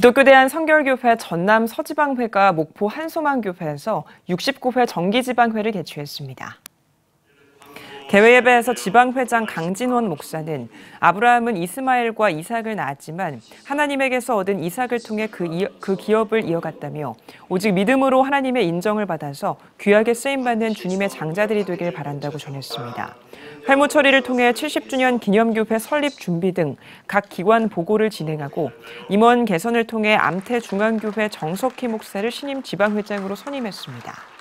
기독교 대한 성결교회 전남 서지방회가 목포 한소망교회에서 69회 정기지방회를 개최했습니다. 개회예배에서 지방회장 강진원 목사는 아브라함은 이스마엘과 이삭을 낳았지만 하나님에게서 얻은 이삭을 통해 그, 이어, 그 기업을 이어갔다며 오직 믿음으로 하나님의 인정을 받아서 귀하게 쓰임받는 주님의 장자들이 되길 바란다고 전했습니다. 할모 처리를 통해 70주년 기념교회 설립 준비 등 각 기관 보고를 진행하고 임원 개선을 통해 암태 중앙교회 정석희 목사를 신임 지방회장으로 선임했습니다.